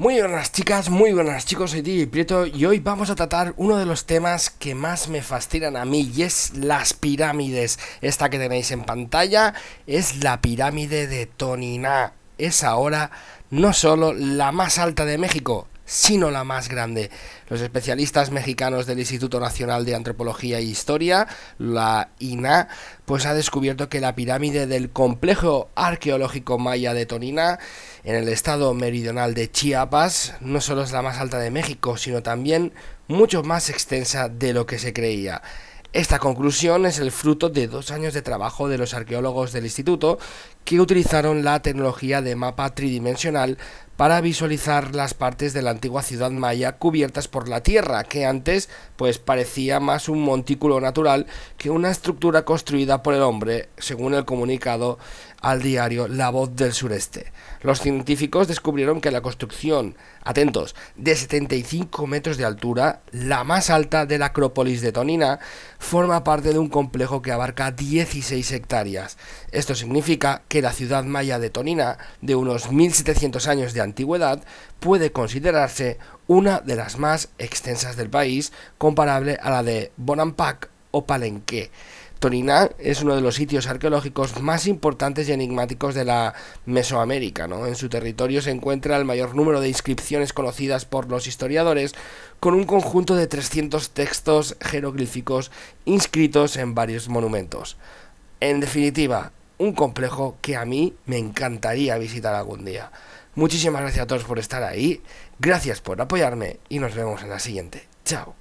Muy buenas chicas, muy buenas chicos, soy DJ Prieto y hoy vamos a tratar uno de los temas que más me fascinan a mí y es las pirámides. Esta que tenéis en pantalla es la pirámide de Toniná. Es ahora no solo la más alta de México, sino la más grande. Los especialistas mexicanos del Instituto Nacional de Antropología e Historia, la INA, pues ha descubierto que la pirámide del complejo arqueológico maya de Tonina, en el estado meridional de Chiapas, no solo es la más alta de México, sino también mucho más extensa de lo que se creía. Esta conclusión es el fruto de dos años de trabajo de los arqueólogos del instituto que utilizaron la tecnología de mapa tridimensional para visualizar las partes de la antigua ciudad maya cubiertas por la tierra, que antes pues parecía más un montículo natural que una estructura construida por el hombre, según el comunicado al diario La Voz del Sureste. Los científicos descubrieron que la construcción, atentos, de 75 metros de altura, la más alta de la Acrópolis de Tonina, forma parte de un complejo que abarca 16 hectáreas. Esto significa que la ciudad maya de Tonina, de unos 1700 años de antigüedad, puede considerarse una de las más extensas del país, comparable a la de Bonampak o Palenque. Toniná es uno de los sitios arqueológicos más importantes y enigmáticos de la Mesoamérica. En su territorio se encuentra el mayor número de inscripciones conocidas por los historiadores, con un conjunto de 300 textos jeroglíficos inscritos en varios monumentos. En definitiva, un complejo que a mí me encantaría visitar algún día. Muchísimas gracias a todos por estar ahí, gracias por apoyarme y nos vemos en la siguiente. Chao.